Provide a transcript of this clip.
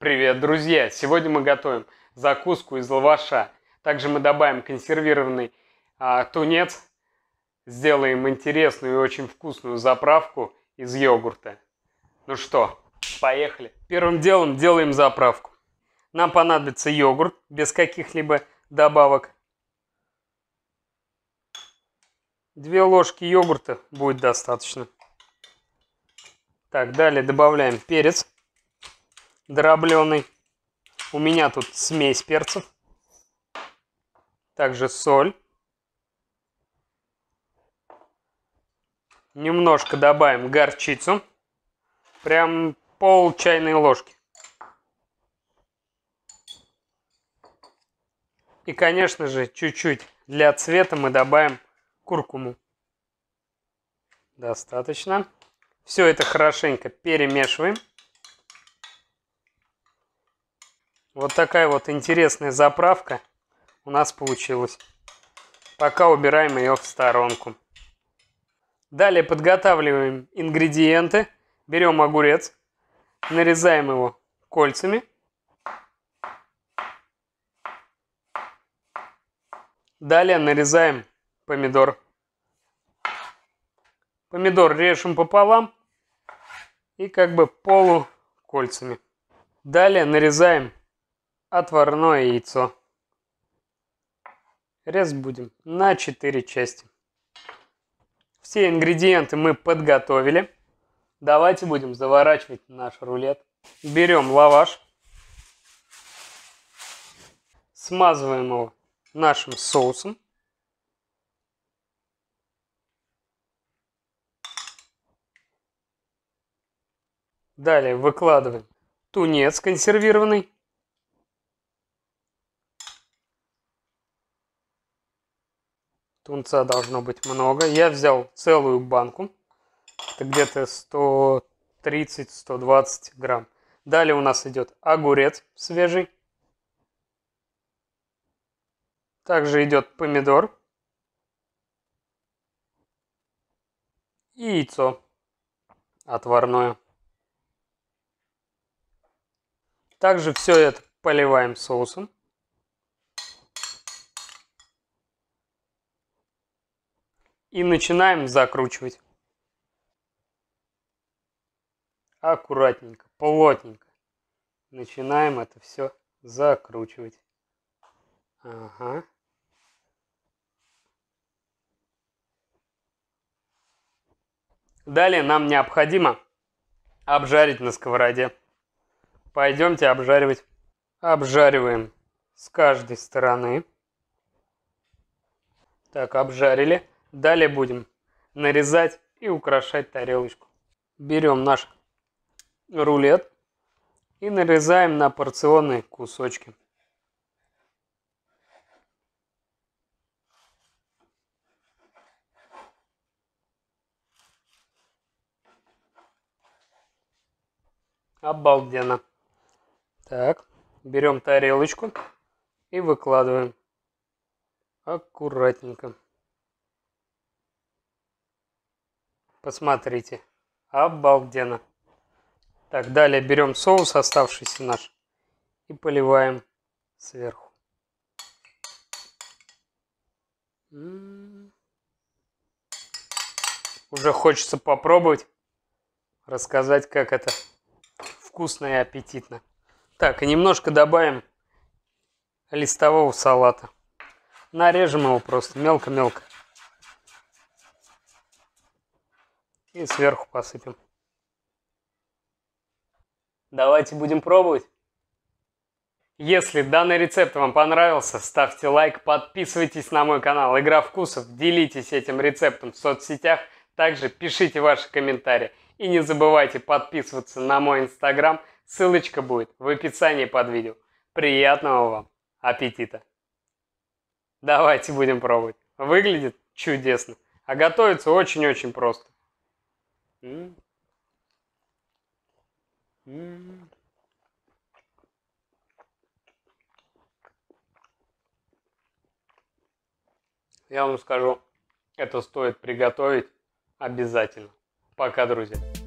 Привет, друзья! Сегодня мы готовим закуску из лаваша. Также мы добавим консервированный а, тунец, сделаем интересную и очень вкусную заправку из йогурта. Ну что, поехали! Первым делом делаем заправку. Нам понадобится йогурт без каких-либо добавок. Две ложки йогурта будет достаточно. Так, далее добавляем перец дробленый. У меня тут смесь перцев. Также соль. Немножко добавим горчицу. Прям пол чайной ложки. И, конечно же, чуть-чуть для цвета мы добавим куркуму. Достаточно. Все это хорошенько перемешиваем. Вот такая вот интересная заправка у нас получилась. Пока убираем ее в сторонку. Далее подготавливаем ингредиенты. Берем огурец, нарезаем его кольцами. Далее нарезаем помидор. Помидор режем пополам и как бы полукольцами. Далее нарезаем Отварное яйцо. рез будем на 4 части. Все ингредиенты мы подготовили. Давайте будем заворачивать наш рулет. Берем лаваш. Смазываем его нашим соусом. Далее выкладываем тунец консервированный. Тунца должно быть много. Я взял целую банку. Это где-то 130-120 грамм. Далее у нас идет огурец свежий. Также идет помидор. И яйцо отварное. Также все это поливаем соусом. и начинаем закручивать. Аккуратненько, плотненько. Начинаем это все закручивать. Ага. Далее нам необходимо обжарить на сковороде. Пойдемте обжаривать. Обжариваем с каждой стороны. Так, обжарили. Далее будем нарезать и украшать тарелочку. Берем наш рулет и нарезаем на порционные кусочки. Обалденно. Так, берем тарелочку и выкладываем аккуратненько. Посмотрите. Обалденно. Так, далее берем соус оставшийся наш и поливаем сверху. Уже хочется попробовать, рассказать, как это вкусно и аппетитно. Так, и немножко добавим листового салата. Нарежем его просто мелко-мелко. И сверху посыпем. Давайте будем пробовать. Если данный рецепт вам понравился, ставьте лайк, подписывайтесь на мой канал Игра Вкусов, делитесь этим рецептом в соцсетях, также пишите ваши комментарии. И не забывайте подписываться на мой инстаграм, ссылочка будет в описании под видео. Приятного вам аппетита! Давайте будем пробовать. Выглядит чудесно, а готовится очень-очень просто. М -м Я вам скажу, это стоит приготовить обязательно. Пока, друзья.